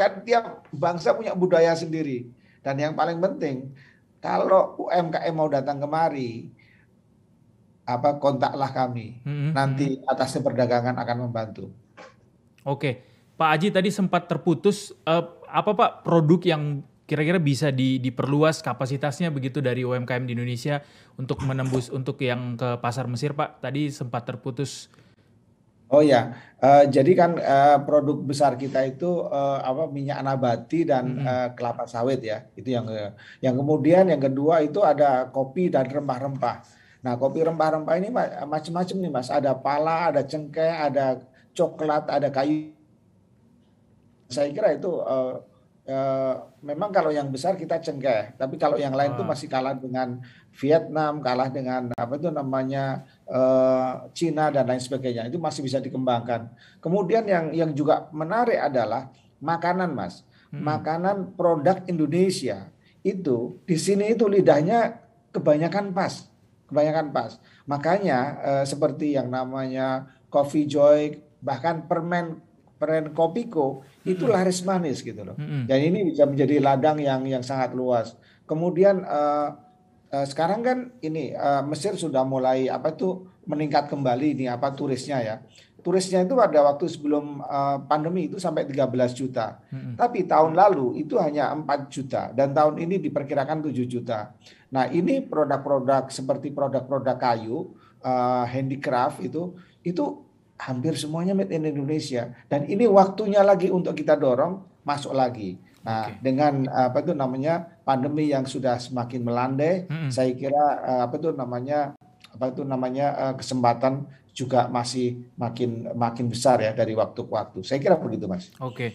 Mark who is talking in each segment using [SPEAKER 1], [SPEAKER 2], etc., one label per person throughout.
[SPEAKER 1] kan tiap bangsa punya budaya sendiri. Dan yang paling penting, kalau UMKM mau datang kemari, apa kontaklah kami. Hmm, Nanti mm-hmm. atas perdagangan akan membantu.
[SPEAKER 2] Oke, Pak Aji tadi sempat terputus. Uh, apa Pak produk yang kira-kira bisa di, diperluas kapasitasnya begitu dari UMKM di Indonesia untuk menembus untuk yang ke pasar Mesir Pak? Tadi sempat terputus.
[SPEAKER 1] Oh ya, uh, jadi kan uh, produk besar kita itu uh, apa minyak nabati dan hmm. uh, kelapa sawit ya, itu yang uh, yang kemudian yang kedua itu ada kopi dan rempah-rempah. Nah kopi rempah-rempah ini macam-macam nih mas, ada pala, ada cengkeh, ada coklat, ada kayu. Saya kira itu uh, Eh, memang kalau yang besar kita cengkeh, tapi kalau yang lain itu ah. masih kalah dengan Vietnam, kalah dengan apa itu namanya uh, eh, Cina dan lain sebagainya. Itu masih bisa dikembangkan. Kemudian yang yang juga menarik adalah makanan, Mas. Hmm. Makanan produk Indonesia itu di sini itu lidahnya kebanyakan pas, kebanyakan pas. Makanya uh, seperti yang namanya Coffee Joy bahkan permen Menko itu hmm. laris manis gitu loh. Hmm. Dan ini bisa menjadi ladang yang yang sangat luas. Kemudian uh, uh, sekarang kan ini uh, Mesir sudah mulai apa tuh meningkat kembali ini apa turisnya ya. Turisnya itu pada waktu sebelum uh, pandemi itu sampai 13 juta. Tapi tahun lalu itu hanya 4 juta dan tahun ini diperkirakan 7 juta. Nah, ini produk-produk seperti produk-produk kayu, uh, handicraft itu itu hampir semuanya made in Indonesia dan ini waktunya lagi untuk kita dorong masuk lagi. Nah, okay. dengan apa itu namanya pandemi yang sudah semakin melandai, hmm. saya kira eh, apa itu namanya apa itu namanya eh, kesempatan juga masih makin makin besar ya dari waktu ke waktu. Saya kira begitu, Mas.
[SPEAKER 2] Oke. Okay.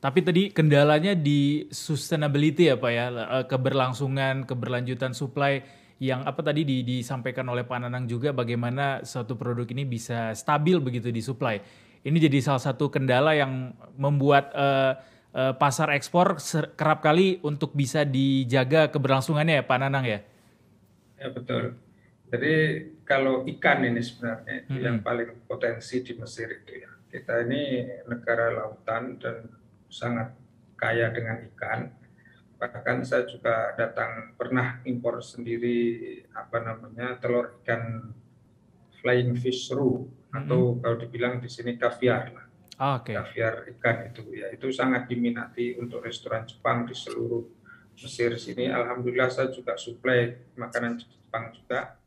[SPEAKER 2] Tapi tadi kendalanya di sustainability ya, Pak ya, eh, keberlangsungan, keberlanjutan supply yang apa tadi di, disampaikan oleh Pak Nanang juga bagaimana suatu produk ini bisa stabil begitu di supply. Ini jadi salah satu kendala yang membuat uh, uh, pasar ekspor kerap kali untuk bisa dijaga keberlangsungannya ya Pak Nanang ya.
[SPEAKER 3] Ya betul. Jadi kalau ikan ini sebenarnya hmm. yang paling potensi di Mesir itu ya. Kita ini negara lautan dan sangat kaya dengan ikan bahkan saya juga datang pernah impor sendiri apa namanya telur ikan flying fish roe atau kalau dibilang di sini kaviar lah ah, okay. kaviar ikan itu ya itu sangat diminati untuk restoran Jepang di seluruh Mesir sini alhamdulillah saya juga suplai makanan Jepang juga